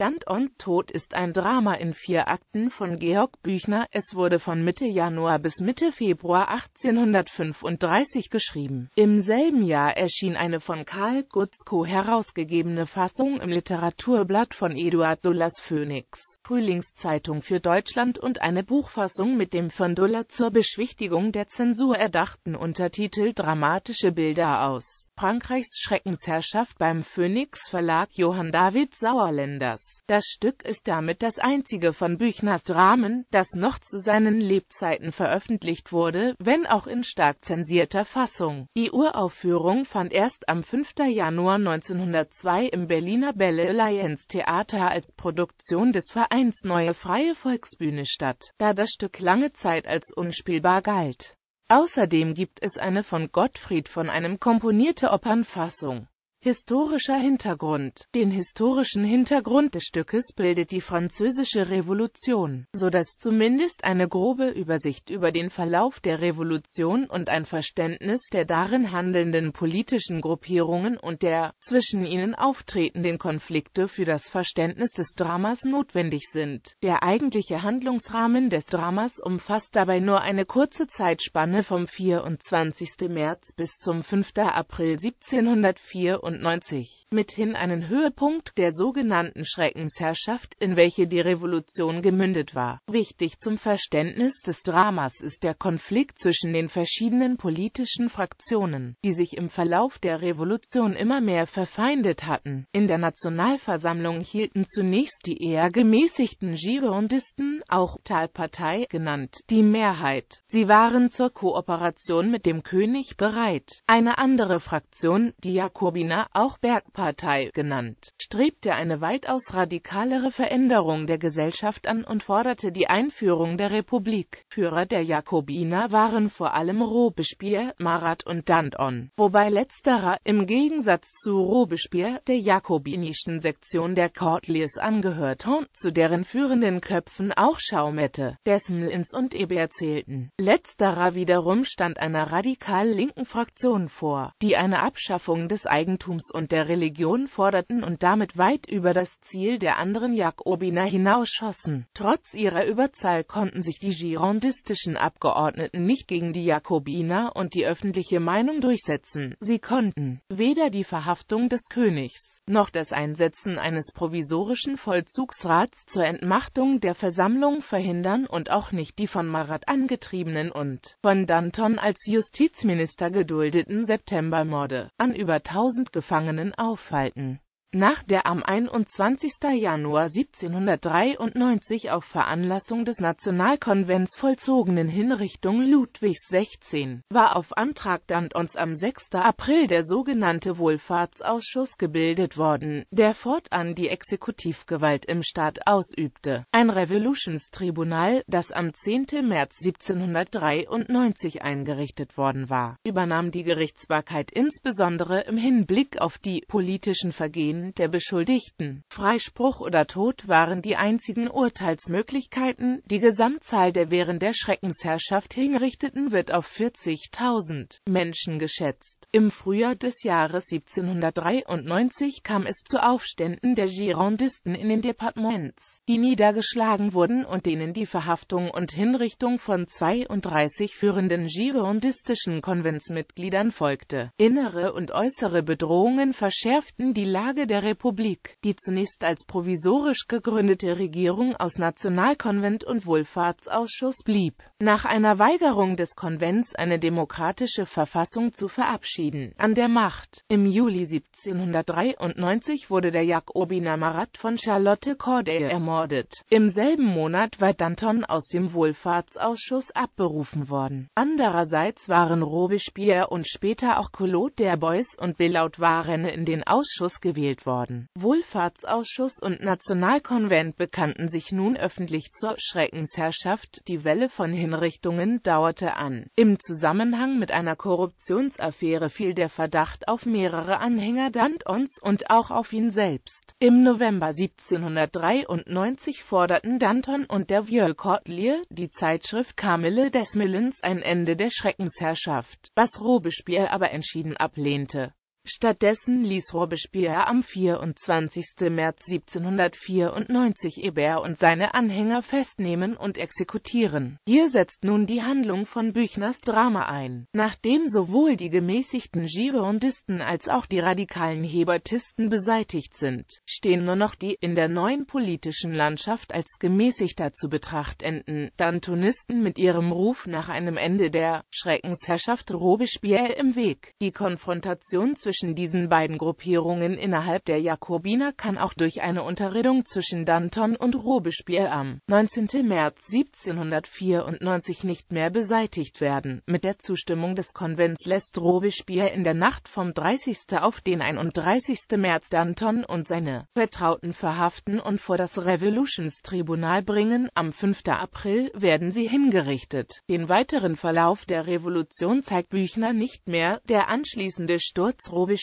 Gantons Tod ist ein Drama in vier Akten von Georg Büchner. Es wurde von Mitte Januar bis Mitte Februar 1835 geschrieben. Im selben Jahr erschien eine von Karl Gutzko herausgegebene Fassung im Literaturblatt von Eduard Dullers Phoenix, Frühlingszeitung für Deutschland und eine Buchfassung mit dem von Duller zur Beschwichtigung der Zensur erdachten Untertitel Dramatische Bilder aus Frankreichs Schreckensherrschaft beim Phoenix Verlag Johann David Sauerländers. Das Stück ist damit das einzige von Büchners Dramen, das noch zu seinen Lebzeiten veröffentlicht wurde, wenn auch in stark zensierter Fassung. Die Uraufführung fand erst am 5. Januar 1902 im Berliner Belle Alliance Theater als Produktion des Vereins Neue Freie Volksbühne statt, da das Stück lange Zeit als unspielbar galt. Außerdem gibt es eine von Gottfried von einem komponierte Opernfassung Historischer Hintergrund Den historischen Hintergrund des Stückes bildet die Französische Revolution, so dass zumindest eine grobe Übersicht über den Verlauf der Revolution und ein Verständnis der darin handelnden politischen Gruppierungen und der zwischen ihnen auftretenden Konflikte für das Verständnis des Dramas notwendig sind. Der eigentliche Handlungsrahmen des Dramas umfasst dabei nur eine kurze Zeitspanne vom 24. März bis zum 5. April 1704 1897 mithin einen Höhepunkt der sogenannten Schreckensherrschaft, in welche die Revolution gemündet war. Wichtig zum Verständnis des Dramas ist der Konflikt zwischen den verschiedenen politischen Fraktionen, die sich im Verlauf der Revolution immer mehr verfeindet hatten. In der Nationalversammlung hielten zunächst die eher gemäßigten Girondisten, auch Talpartei genannt, die Mehrheit. Sie waren zur Kooperation mit dem König bereit. Eine andere Fraktion, die Jakobiner auch Bergpartei genannt, strebte eine weitaus radikalere Veränderung der Gesellschaft an und forderte die Einführung der Republik. Führer der Jakobiner waren vor allem Robespierre, Marat und Danton, wobei letzterer, im Gegensatz zu Robespierre, der jakobinischen Sektion der Cordeliers angehörte zu deren führenden Köpfen auch Schaumette, Desmelins und Eber zählten. Letzterer wiederum stand einer radikal linken Fraktion vor, die eine Abschaffung des Eigentums Judentums und der Religion forderten und damit weit über das Ziel der anderen Jakobiner hinausschossen. Trotz ihrer Überzahl konnten sich die girondistischen Abgeordneten nicht gegen die Jakobiner und die öffentliche Meinung durchsetzen. Sie konnten weder die Verhaftung des Königs noch das Einsetzen eines provisorischen Vollzugsrats zur Entmachtung der Versammlung verhindern und auch nicht die von Marat angetriebenen und von Danton als Justizminister geduldeten Septembermorde an über 1000 Gefangenen aufhalten nach der am 21. Januar 1793 auf Veranlassung des Nationalkonvents vollzogenen Hinrichtung Ludwigs XVI. war auf Antrag Dantons am 6. April der sogenannte Wohlfahrtsausschuss gebildet worden, der fortan die Exekutivgewalt im Staat ausübte. Ein Revolutionstribunal, das am 10. März 1793 eingerichtet worden war, übernahm die Gerichtsbarkeit insbesondere im Hinblick auf die politischen Vergehen der Beschuldigten. Freispruch oder Tod waren die einzigen Urteilsmöglichkeiten. Die Gesamtzahl der während der Schreckensherrschaft Hingerichteten wird auf 40.000 Menschen geschätzt. Im Frühjahr des Jahres 1793 kam es zu Aufständen der Girondisten in den Departements, die niedergeschlagen wurden und denen die Verhaftung und Hinrichtung von 32 führenden girondistischen Konventsmitgliedern folgte. Innere und äußere Bedrohungen verschärften die Lage der Republik, die zunächst als provisorisch gegründete Regierung aus Nationalkonvent und Wohlfahrtsausschuss blieb. Nach einer Weigerung des Konvents eine demokratische Verfassung zu verabschieden, an der Macht. Im Juli 1793 wurde der Jakobiner Marat von Charlotte Corday ermordet. Im selben Monat war Danton aus dem Wohlfahrtsausschuss abberufen worden. Andererseits waren Robespierre und später auch Collot d'Herbois und Belaud waren in den Ausschuss gewählt gewählt worden. Wohlfahrtsausschuss und Nationalkonvent bekannten sich nun öffentlich zur Schreckensherrschaft, die Welle von Hinrichtungen dauerte an. Im Zusammenhang mit einer Korruptionsaffäre fiel der Verdacht auf mehrere Anhänger Dantons und auch auf ihn selbst. Im November 1793 forderten Danton und der Vieux Cordelier, die Zeitschrift Camille des Millens ein Ende der Schreckensherrschaft, was Robespierre aber entschieden ablehnte. Stattdessen ließ Robespierre am 24. März 1794 Hébert und seine Anhänger festnehmen und exekutieren. Hier setzt nun die Handlung von Büchners Drama ein. Nachdem sowohl die gemäßigten Girondisten als auch die radikalen Hebertisten beseitigt sind, stehen nur noch die in der neuen politischen Landschaft als gemäßigter zu betrachtenden Dantonisten mit ihrem Ruf nach einem Ende der Schreckensherrschaft Robespierre im Weg. Die Konfrontation zwischen zwischen diesen beiden Gruppierungen innerhalb der Jakobiner kann auch durch eine Unterredung zwischen Danton und Robespierre am 19. März 1794 nicht mehr beseitigt werden. Mit der Zustimmung des Konvents lässt Robespierre in der Nacht vom 30. auf den 31. März Danton und seine Vertrauten verhaften und vor das Revolutionstribunal bringen. Am 5. April werden sie hingerichtet. Den weiteren Verlauf der Revolution zeigt Büchner nicht mehr, der anschließende Sturz Robe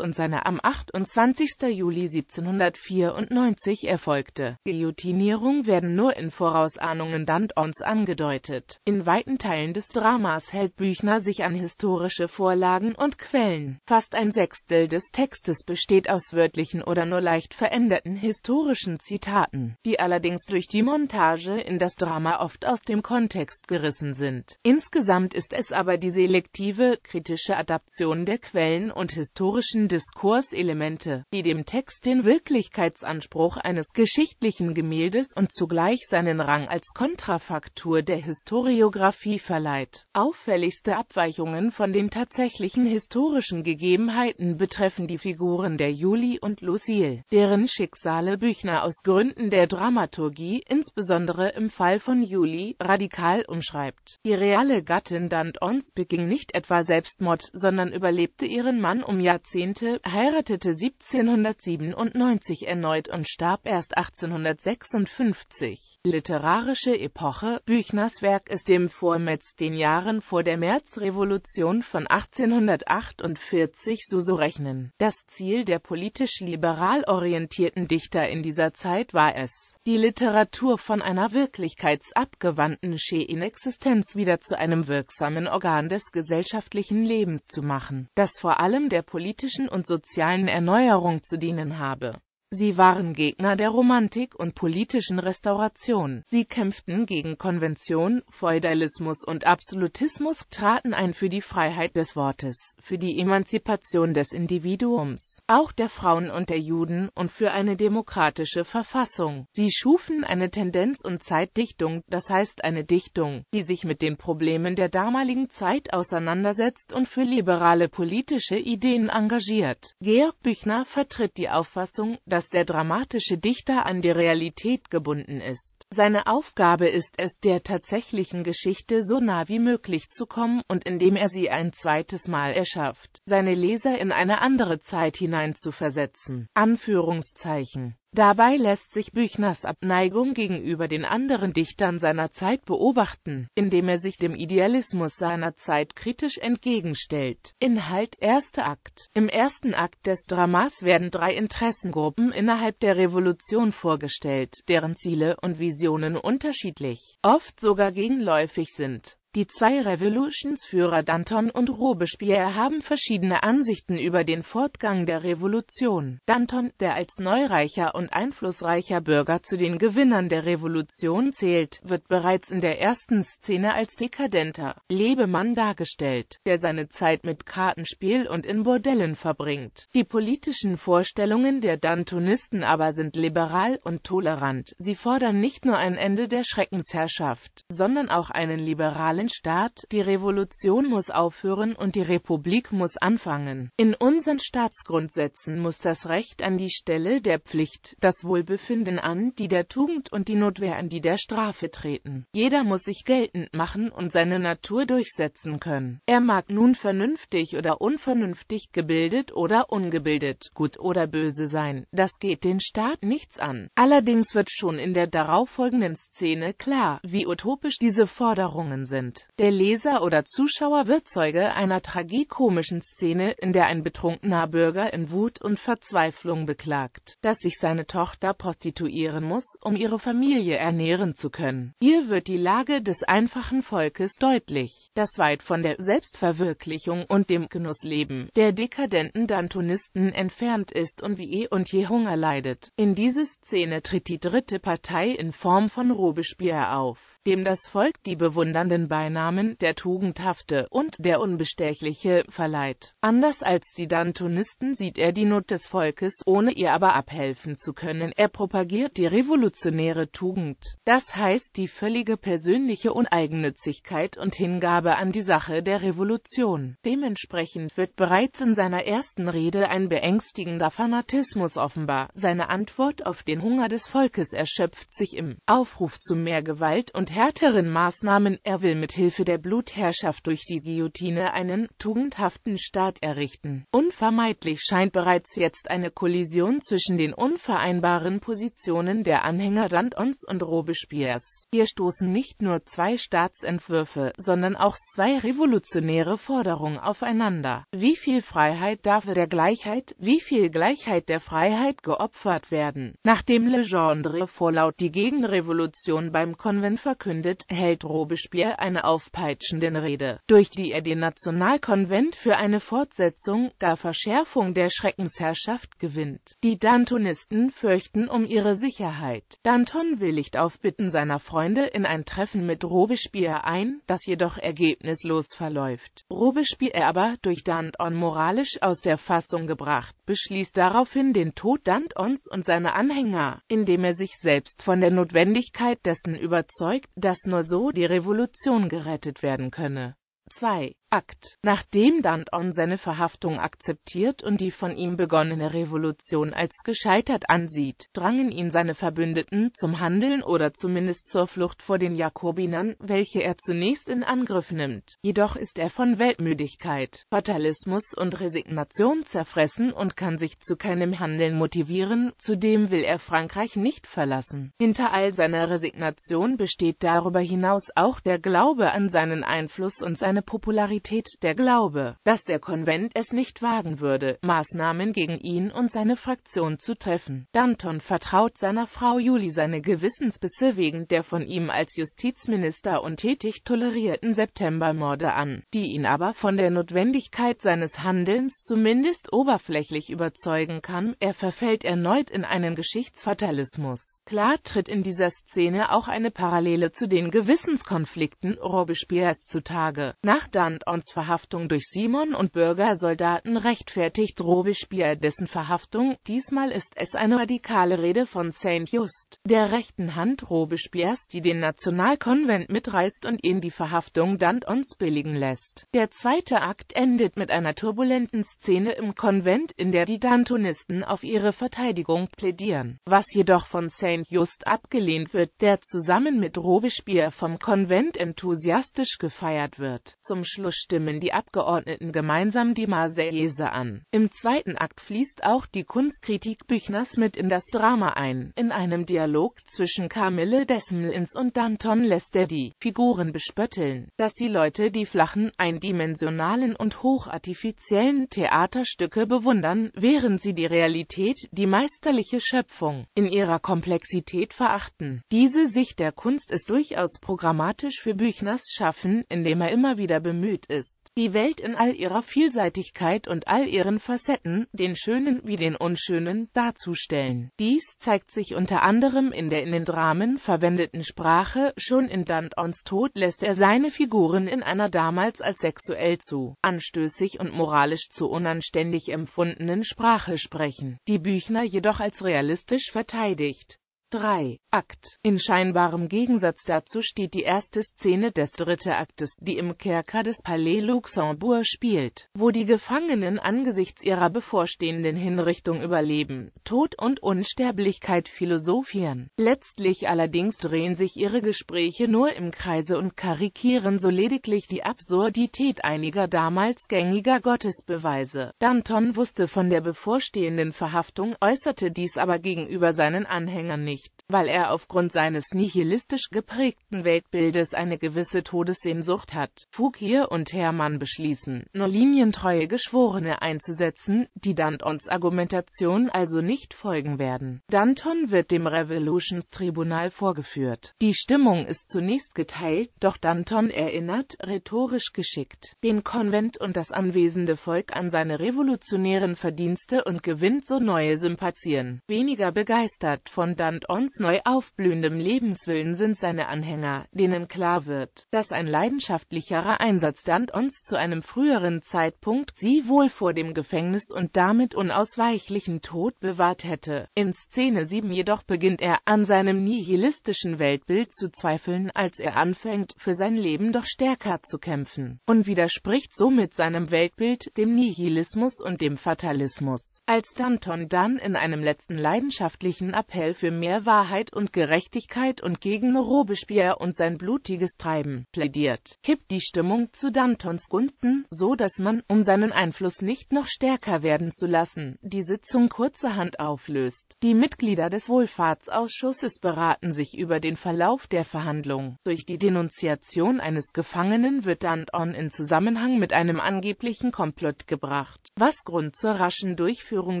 und seine am 28. Juli 1794 erfolgte Guillotinierung werden nur in Vorausahnungen Dantons angedeutet. In weiten Teilen des Dramas hält Büchner sich an historische Vorlagen und Quellen. Fast ein Sechstel des Textes besteht aus wörtlichen oder nur leicht veränderten historischen Zitaten, die allerdings durch die Montage in das Drama oft aus dem Kontext gerissen sind. Insgesamt ist es aber die selektive, kritische Adaption der Quellen und historischen Diskurselemente, die dem Text den Wirklichkeitsanspruch eines geschichtlichen Gemäldes und zugleich seinen Rang als Kontrafaktur der Historiographie verleiht. Auffälligste Abweichungen von den tatsächlichen historischen Gegebenheiten betreffen die Figuren der Julie und Lucille, deren Schicksale Büchner aus Gründen der Dramaturgie, insbesondere im Fall von Julie, radikal umschreibt. Die reale Gattin Dant Ons beging nicht etwa Selbstmord, sondern überlebte ihren Mann um Jahrzehnte, heiratete 1797 erneut und starb erst 1856. Literarische Epoche Büchners Werk ist dem Vormetz den Jahren vor der Märzrevolution von 1848 so zu rechnen. Das Ziel der politisch liberal orientierten Dichter in dieser Zeit war es, die Literatur von einer wirklichkeitsabgewandten Schee-Inexistenz wieder zu einem wirksamen Organ des gesellschaftlichen Lebens zu machen, das vor allem der der politischen und sozialen Erneuerung zu dienen habe Sie waren Gegner der Romantik und politischen Restauration. Sie kämpften gegen Konvention, Feudalismus und Absolutismus, traten ein für die Freiheit des Wortes, für die Emanzipation des Individuums, auch der Frauen und der Juden, und für eine demokratische Verfassung. Sie schufen eine Tendenz- und Zeitdichtung, das heißt eine Dichtung, die sich mit den Problemen der damaligen Zeit auseinandersetzt und für liberale politische Ideen engagiert. Georg Büchner vertritt die Auffassung, dass dass der dramatische Dichter an die Realität gebunden ist. Seine Aufgabe ist es, der tatsächlichen Geschichte so nah wie möglich zu kommen und indem er sie ein zweites Mal erschafft, seine Leser in eine andere Zeit hineinzuversetzen. Anführungszeichen Dabei lässt sich Büchners Abneigung gegenüber den anderen Dichtern seiner Zeit beobachten, indem er sich dem Idealismus seiner Zeit kritisch entgegenstellt. Inhalt Erster Akt Im ersten Akt des Dramas werden drei Interessengruppen innerhalb der Revolution vorgestellt, deren Ziele und Visionen unterschiedlich, oft sogar gegenläufig sind. Die zwei Revolutionsführer Danton und Robespierre haben verschiedene Ansichten über den Fortgang der Revolution. Danton, der als neureicher und einflussreicher Bürger zu den Gewinnern der Revolution zählt, wird bereits in der ersten Szene als dekadenter Lebemann dargestellt, der seine Zeit mit Kartenspiel und in Bordellen verbringt. Die politischen Vorstellungen der Dantonisten aber sind liberal und tolerant. Sie fordern nicht nur ein Ende der Schreckensherrschaft, sondern auch einen liberalen Staat, die Revolution muss aufhören und die Republik muss anfangen. In unseren Staatsgrundsätzen muss das Recht an die Stelle der Pflicht, das Wohlbefinden an die der Tugend und die Notwehr an die der Strafe treten. Jeder muss sich geltend machen und seine Natur durchsetzen können. Er mag nun vernünftig oder unvernünftig, gebildet oder ungebildet, gut oder böse sein, das geht den Staat nichts an. Allerdings wird schon in der darauffolgenden Szene klar, wie utopisch diese Forderungen sind. Abend. Der Leser oder Zuschauer wird Zeuge einer tragikomischen Szene, in der ein betrunkener Bürger in Wut und Verzweiflung beklagt, dass sich seine Tochter prostituieren muss, um ihre Familie ernähren zu können. Hier wird die Lage des einfachen Volkes deutlich, das weit von der Selbstverwirklichung und dem Genussleben der dekadenten Dantonisten entfernt ist und wie eh und je Hunger leidet. In diese Szene tritt die dritte Partei in Form von Robespierre auf dem das Volk die bewundernden Beinamen der Tugendhafte und der Unbestechliche verleiht. Anders als die Dantonisten sieht er die Not des Volkes, ohne ihr aber abhelfen zu können. Er propagiert die revolutionäre Tugend, das heißt die völlige persönliche Uneigennützigkeit und Hingabe an die Sache der Revolution. Dementsprechend wird bereits in seiner ersten Rede ein beängstigender Fanatismus offenbar. Seine Antwort auf den Hunger des Volkes erschöpft sich im Aufruf zu mehr Gewalt und härteren Maßnahmen. Er will mit Hilfe der Blutherrschaft durch die Guillotine einen tugendhaften Staat errichten. Unvermeidlich scheint bereits jetzt eine Kollision zwischen den unvereinbaren Positionen der Anhänger Dantons und Robespierres. Hier stoßen nicht nur zwei Staatsentwürfe, sondern auch zwei revolutionäre Forderungen aufeinander. Wie viel Freiheit darf der Gleichheit, wie viel Gleichheit der Freiheit geopfert werden? Nachdem Legendre vorlaut die Gegenrevolution beim Konvent verkündet verkündet, hält Robespierre eine aufpeitschende Rede, durch die er den Nationalkonvent für eine Fortsetzung, gar Verschärfung der Schreckensherrschaft gewinnt. Die Dantonisten fürchten um ihre Sicherheit. Danton willigt auf Bitten seiner Freunde in ein Treffen mit Robespierre ein, das jedoch ergebnislos verläuft. Robespierre aber, durch Danton moralisch aus der Fassung gebracht, beschließt daraufhin den Tod Dantons und seiner Anhänger, indem er sich selbst von der Notwendigkeit dessen überzeugt, dass nur so die Revolution gerettet werden könne. 2. Akt. Nachdem Danton seine Verhaftung akzeptiert und die von ihm begonnene Revolution als gescheitert ansieht, drangen ihn seine Verbündeten zum Handeln oder zumindest zur Flucht vor den Jakobinern, welche er zunächst in Angriff nimmt. Jedoch ist er von Weltmüdigkeit, Fatalismus und Resignation zerfressen und kann sich zu keinem Handeln motivieren, zudem will er Frankreich nicht verlassen. Hinter all seiner Resignation besteht darüber hinaus auch der Glaube an seinen Einfluss und seine Popularität. Nationalität, der Glaube, dass der Konvent es nicht wagen würde, Maßnahmen gegen ihn und seine Fraktion zu treffen. Danton vertraut seiner Frau Julie seine Gewissensbisse wegen der von ihm als Justizminister und tätig tolerierten Septembermorde an, die ihn aber von der Notwendigkeit seines Handelns zumindest oberflächlich überzeugen kann, er verfällt erneut in einen Geschichtsfatalismus. Klar tritt in dieser Szene auch eine Parallele zu den Gewissenskonflikten Robespierres zutage. Nach Danton Aons Verhaftung durch Simon und Bürgersoldaten rechtfertigt Robespierre dessen Verhaftung, diesmal ist es eine radikale Rede von Saint-Just, der rechten Hand Robespierres, die den Nationalkonvent mitreißt und ihn die Verhaftung Dantons billigen lässt. Der zweite Akt endet mit einer turbulenten Szene im Konvent, in der die Dantonisten auf ihre Verteidigung plädieren, was jedoch von Saint-Just abgelehnt wird, der zusammen mit Robespierre vom Konvent enthusiastisch gefeiert wird. Zum Schluss stimmen die Abgeordneten gemeinsam die Marseillaise an. Im zweiten Akt fließt auch die Kunstkritik Büchners mit in das Drama ein. In einem Dialog zwischen Camille Desmelins und Danton lässt er die Figuren bespötteln, dass die Leute die flachen, eindimensionalen und hochartifiziellen Theaterstücke bewundern, während sie die Realität, die meisterliche Schöpfung, in ihrer Komplexität verachten. Diese Sicht der Kunst ist durchaus programmatisch für Büchners Schaffen, indem er immer wieder bemüht, Welt ist. Die Welt in all ihrer Vielseitigkeit und all ihren Facetten, den Schönen wie den Unschönen, darzustellen. Dies zeigt sich unter anderem in der in den Dramen verwendeten Sprache, schon in Dantons Tod lässt er seine Figuren in einer damals als sexuell zu, anstößig und moralisch zu unanständig empfundenen Sprache sprechen, die Büchner jedoch als realistisch verteidigt. 3. Akt. In scheinbarem Gegensatz dazu steht die erste Szene des dritten Aktes, die im Kerker des Palais Luxembourg spielt, wo die Gefangenen angesichts ihrer bevorstehenden Hinrichtung überleben, Tod und Unsterblichkeit philosophieren. Letztlich allerdings drehen sich ihre Gespräche nur im Kreise und karikieren so lediglich die Absurdität einiger damals gängiger Gottesbeweise. Danton wusste von der bevorstehenden Verhaftung, äußerte dies aber gegenüber seinen Anhängern nicht nicht, weil er aufgrund seines nihilistisch geprägten Weltbildes eine gewisse Todessehnsucht hat. Fouquier und Hermann beschließen, nur linientreue Geschworene einzusetzen, die Dantons Argumentation also nicht folgen werden. Danton wird dem Revolutions-Tribunal vorgeführt. Die Stimmung ist zunächst geteilt, doch Danton erinnert, rhetorisch geschickt, den Konvent und das anwesende Volk an seine revolutionären Verdienste und gewinnt so neue Sympathien. Weniger begeistert von Danton Ons neu aufblühendem Lebenswillen sind seine Anhänger, denen klar wird, dass ein leidenschaftlicherer Einsatz Dantons zu einem früheren Zeitpunkt sie wohl vor dem Gefängnis und damit unausweichlichen Tod bewahrt hätte. In Szene 7 jedoch beginnt er, an seinem nihilistischen Weltbild zu zweifeln, als er anfängt, für sein Leben doch stärker zu kämpfen, und widerspricht somit seinem Weltbild, dem Nihilismus und dem Fatalismus. Als Danton dann in einem letzten leidenschaftlichen Appell für mehr Wahrheit und Gerechtigkeit und gegen Robespierre und sein blutiges Treiben plädiert, kippt die Stimmung zu Dantons Gunsten, so dass man, um seinen Einfluss nicht noch stärker werden zu lassen, die Sitzung kurzerhand auflöst. Die Mitglieder des Wohlfahrtsausschusses beraten sich über den Verlauf der Verhandlung. Durch die Denunziation eines Gefangenen wird Danton in Zusammenhang mit einem angeblichen Komplott gebracht, was Grund zur raschen Durchführung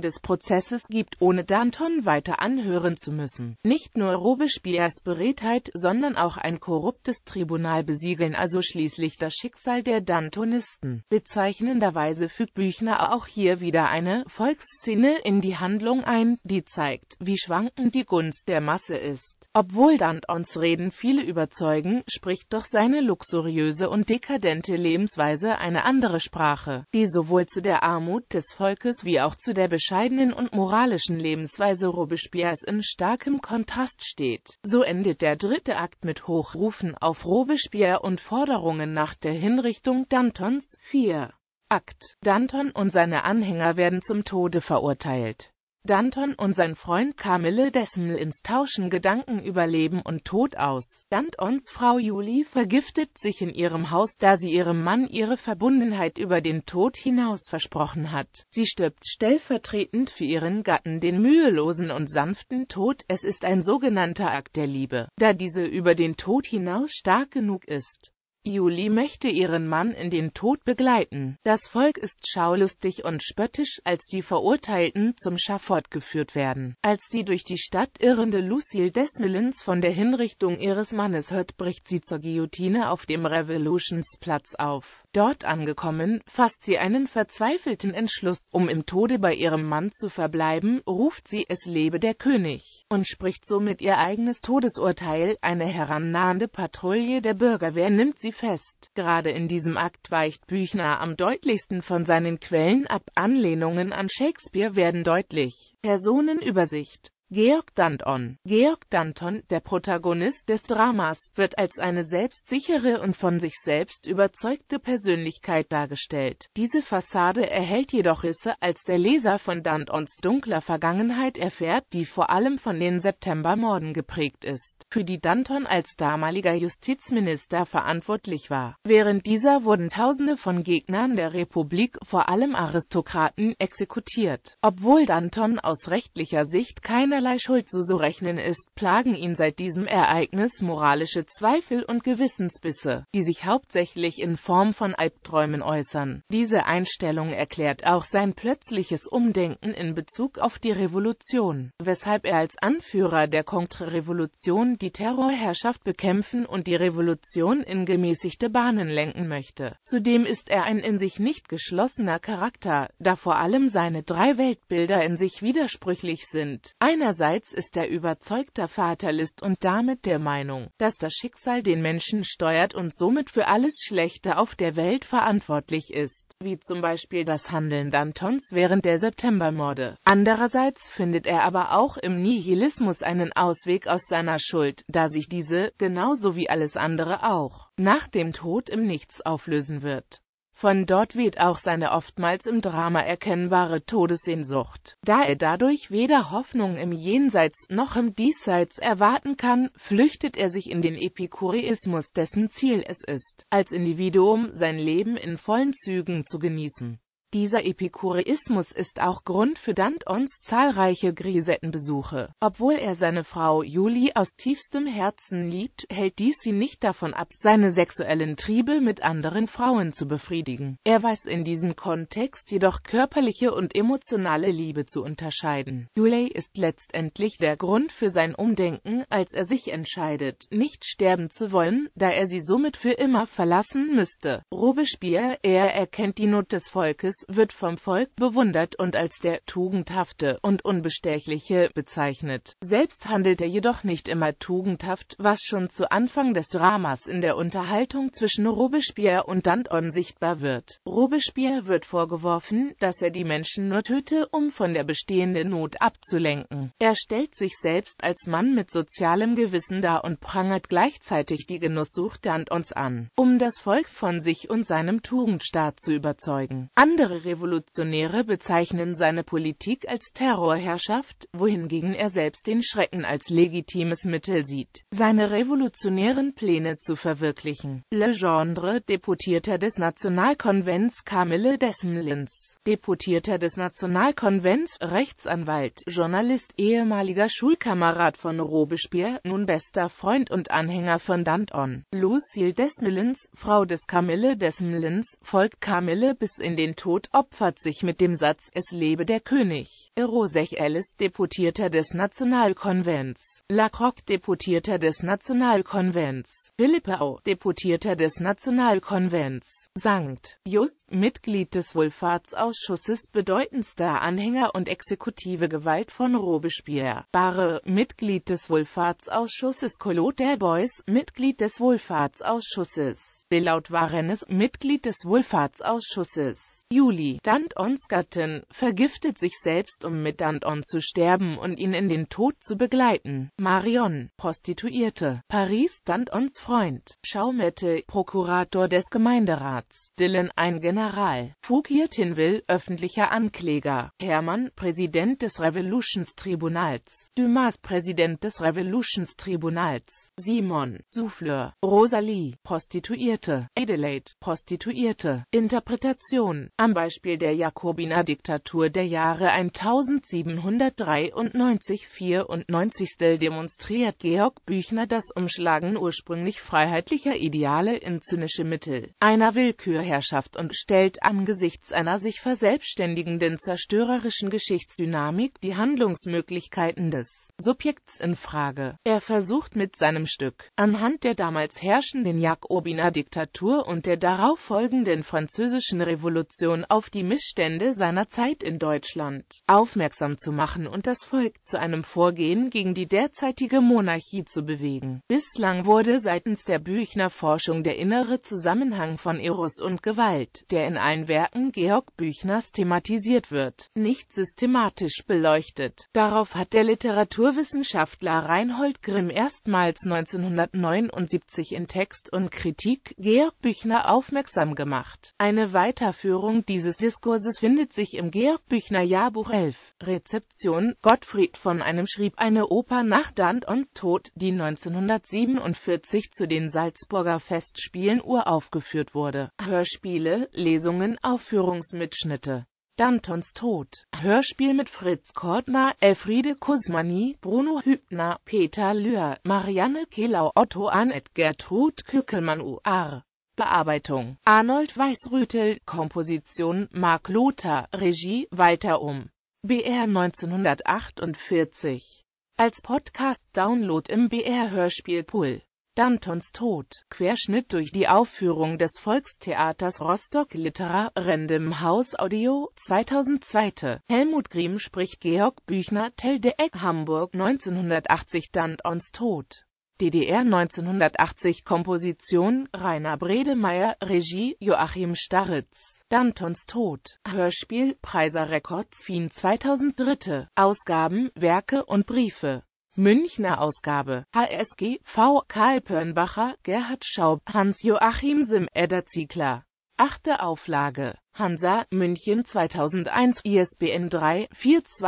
des Prozesses gibt, ohne Danton weiter anhören zu müssen lassen. Nicht nur Robespierres Beredtheit, sondern auch ein korruptes Tribunal besiegeln also schließlich das Schicksal der Dantonisten. Bezeichnenderweise fügt Büchner auch hier wieder eine Volksszene in die Handlung ein, die zeigt, wie schwankend die Gunst der Masse ist. Obwohl Dantons Reden viele überzeugen, spricht doch seine luxuriöse und dekadente Lebensweise eine andere Sprache, die sowohl zu der Armut des Volkes wie auch zu der bescheidenen und moralischen Lebensweise Robespierres in starkem starkem Kontrast steht. So endet der dritte Akt mit Hochrufen auf Robespierre und Forderungen nach der Hinrichtung Dantons. 4. Akt. Danton und seine Anhänger werden zum Tode verurteilt. Danton und sein Freund Camille Dessmel ins Tauschen Gedanken über Leben und Tod aus. Dantons Frau Julie vergiftet sich in ihrem Haus, da sie ihrem Mann ihre Verbundenheit über den Tod hinaus versprochen hat. Sie stirbt stellvertretend für ihren Gatten den mühelosen und sanften Tod, es ist ein sogenannter Akt der Liebe, da diese über den Tod hinaus stark genug ist. Juli möchte ihren Mann in den Tod begleiten. Das Volk ist schaulustig und spöttisch, als die Verurteilten zum Schafott geführt werden. Als die durch die Stadt irrende Lucille Desmelins von der Hinrichtung ihres Mannes hört, bricht sie zur Guillotine auf dem Revolutionsplatz auf. Dort angekommen, fasst sie einen verzweifelten Entschluss, um im Tode bei ihrem Mann zu verbleiben, ruft sie es lebe der König und spricht somit ihr eigenes Todesurteil. Eine herannahende Patrouille der Bürgerwehr nimmt sie fest. Gerade in diesem Akt weicht Büchner am deutlichsten von seinen Quellen ab. Anlehnungen an Shakespeare werden deutlich. Personenübersicht Georg Danton Georg Danton, der Protagonist des Dramas, wird als eine selbstsichere und von sich selbst überzeugte Persönlichkeit dargestellt. Diese Fassade erhält jedoch Risse, als der Leser von Dantons dunkler Vergangenheit erfährt, die vor allem von den Septembermorden geprägt ist, für die Danton als damaliger Justizminister verantwortlich war. Während dieser wurden Tausende von Gegnern der Republik, vor allem Aristokraten, exekutiert. Obwohl Danton aus rechtlicher Sicht keiner keinerlei Schuld rechnen ist, plagen ihn seit diesem Ereignis moralische Zweifel und Gewissensbisse, die sich hauptsächlich in Form von Albträumen äußern. Diese Einstellung erklärt auch sein plötzliches Umdenken in Bezug auf die Revolution, weshalb er als Anführer der Kontrrevolution die Terrorherrschaft bekämpfen und die Revolution in gemäßigte Bahnen lenken möchte. Zudem ist er ein in sich nicht geschlossener Charakter, da vor allem seine drei Weltbilder in sich widersprüchlich sind. Einer Einerseits ist er überzeugter Vaterlist und damit der Meinung, dass das Schicksal den Menschen steuert und somit für alles Schlechte auf der Welt verantwortlich ist, wie zum Beispiel das Handeln Dantons während der Septembermorde. Andererseits findet er aber auch im Nihilismus einen Ausweg aus seiner Schuld, da sich diese, genauso wie alles andere auch, nach dem Tod im Nichts auflösen wird. Von dort weht auch seine oftmals im Drama erkennbare Todessehnsucht. Da er dadurch weder Hoffnung im Jenseits noch im Diesseits erwarten kann, flüchtet er sich in den Epikureismus, dessen Ziel es ist, als Individuum sein Leben in vollen Zügen zu genießen. Dieser Epikureismus ist auch Grund für Dantons zahlreiche Grisettenbesuche. Obwohl er seine Frau Julie aus tiefstem Herzen liebt, hält dies ihn nicht davon ab, seine sexuellen Triebe mit anderen Frauen zu befriedigen. Er weiß in diesem Kontext jedoch körperliche und emotionale Liebe zu unterscheiden. Julie ist letztendlich der Grund für sein Umdenken, als er sich entscheidet, nicht sterben zu wollen, da er sie somit für immer verlassen müsste. Robespierre, er erkennt die Not des Volkes wird vom Volk bewundert und als der Tugendhafte und Unbestechliche bezeichnet. Selbst handelt er jedoch nicht immer tugendhaft, was schon zu Anfang des Dramas in der Unterhaltung zwischen Robespierre und Danton sichtbar wird. Robespierre wird vorgeworfen, dass er die Menschen nur töte, um von der bestehenden Not abzulenken. Er stellt sich selbst als Mann mit sozialem Gewissen dar und prangert gleichzeitig die Genusssucht Dantons an, um das Volk von sich und seinem Tugendstaat zu überzeugen. Andere andere Revolutionäre bezeichnen seine Politik als Terrorherrschaft, wohingegen er selbst den Schrecken als legitimes Mittel sieht, seine revolutionären Pläne zu verwirklichen. Le Gendre, Deputierter des Nationalkonvents Camille Desmelins, Deputierter des Nationalkonvents, Rechtsanwalt, Journalist, ehemaliger Schulkamerad von Robespierre, nun bester Freund und Anhänger von Danton. Lucille Desmelins, Frau des Camille Desmelins, folgt Camille bis in den Tod Tod, opfert sich mit dem Satz Es lebe der König. Rosech Ellis, Deputierter des Nationalkonvents. Lacroix, Deputierter des Nationalkonvents. Philippau, Deputierter des Nationalkonvents. Sankt Just, Mitglied des Wohlfahrtsausschusses, bedeutendster Anhänger und exekutive Gewalt von Robespierre. Barre, Mitglied des Wohlfahrtsausschusses Collot d'Herbois, Mitglied des Wohlfahrtsausschusses. Belaut Varennes, Mitglied des Wohlfahrtsausschusses. Juli. dantons Gattin vergiftet sich selbst, um mit Dandon zu sterben und ihn in den Tod zu begleiten. Marion, Prostituierte, Paris, Dantons Freund, Schaumette, Prokurator des Gemeinderats, Dylan, ein General, Fouquier Tinville, öffentlicher Ankläger, Hermann, Präsident des Revolutions-Tribunals, Dumas, Präsident des Revolutions-Tribunals, Simon, Souffleur, Rosalie, Prostituierte, Adelaide, Prostituierte, Interpretation, am Beispiel der Jakobiner-Diktatur der Jahre 1793-94 demonstriert Georg Büchner das Umschlagen ursprünglich freiheitlicher Ideale in zynische Mittel einer Willkürherrschaft und stellt angesichts einer sich verselbstständigenden zerstörerischen Geschichtsdynamik die Handlungsmöglichkeiten des Subjekts in Frage. Er versucht mit seinem Stück, anhand der damals herrschenden Jakobiner-Diktatur und der darauf folgenden französischen Revolution Generation auf die Missstände seiner Zeit in Deutschland aufmerksam zu machen und das Volk zu einem Vorgehen gegen die derzeitige Monarchie zu bewegen. Bislang wurde seitens der Büchner Forschung der innere Zusammenhang von Eros und Gewalt, der in allen Werken Georg Büchners thematisiert wird, nicht systematisch beleuchtet. Darauf hat der Literaturwissenschaftler Reinhold Grimm erstmals 1979 in Text und Kritik Georg Büchner aufmerksam gemacht. Eine Weiterführung Wiederholung dieses Diskurses findet sich im Georg Büchner Jahrbuch 11. Rezeption Gottfried von einem schrieb eine Oper nach Dantons Tod, die 1947 zu den Salzburger Festspielen uraufgeführt wurde. Hörspiele, Lesungen, Aufführungsmitschnitte Dantons Tod, Hörspiel mit Fritz Kortner, Elfriede Kusmani, Bruno Hübner, Peter Lühr, Marianne Kehlau, Otto Arnett, Gertrud Kückelmann, U.R. Bearbeitung Arnold Weißrütel, Komposition Mark Lothar, Regie Walter Um. BR 1948. Als Podcast-Download im BR-Hörspielpool. Dantons Tod. Querschnitt durch die Aufführung des Volkstheaters Rostock Litera Random House Audio 2002. Helmut Grimm spricht Georg Büchner Tel de Eck Hamburg 1980 Dantons Tod. DDR 1980 Komposition Rainer Bredemeyer Regie Joachim Starritz. Dantons Tod. Hörspiel Preiser Records FIN 2003. Ausgaben, Werke und Briefe. Münchner Ausgabe. HSG V. Karl Pörnbacher, Gerhard Schaub, Hans-Joachim Sim, Edda Ziegler. Achte Auflage Hansa München 2001 ISBN 3 5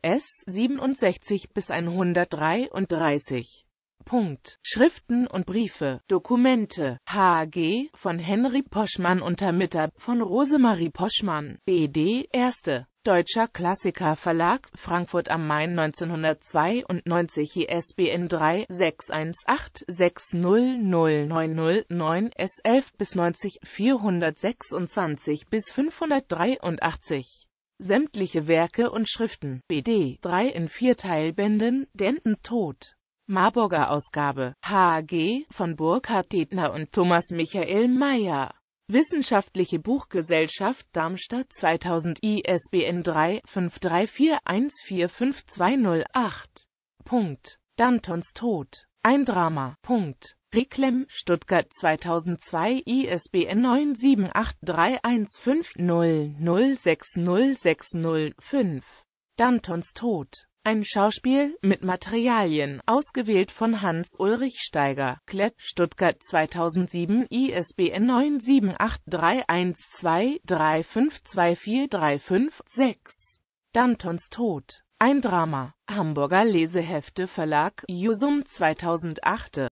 S 67 bis 133. Punkt. Schriften und Briefe, Dokumente, H.G. von Henry Poschmann unter Mitter von Rosemarie Poschmann, B.D. Erste. Deutscher Klassiker Verlag, Frankfurt am Main 1992 ISBN 3 618 600909 S11 bis 90 426 bis 583 Sämtliche Werke und Schriften BD 3 in 4 Teilbänden Dentons Tod Marburger Ausgabe HG von Burkhard Detner und Thomas Michael Meyer. Wissenschaftliche Buchgesellschaft Darmstadt 2000 ISBN 3 5341452008. Punkt. Dantons Tod. Ein Drama. Punkt. Reclem, Stuttgart 2002, ISBN 9783150060605. Dantons Tod ein Schauspiel mit Materialien, ausgewählt von Hans-Ulrich Steiger, Klett, Stuttgart 2007, ISBN 9783123524356. Dantons Tod. Ein Drama. Hamburger Lesehefte Verlag, Jusum 2008